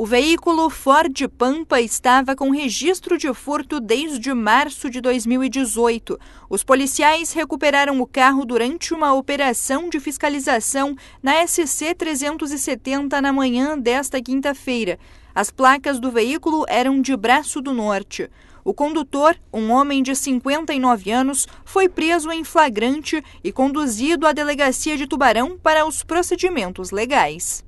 O veículo Ford Pampa estava com registro de furto desde março de 2018. Os policiais recuperaram o carro durante uma operação de fiscalização na SC 370 na manhã desta quinta-feira. As placas do veículo eram de Braço do Norte. O condutor, um homem de 59 anos, foi preso em flagrante e conduzido à delegacia de Tubarão para os procedimentos legais.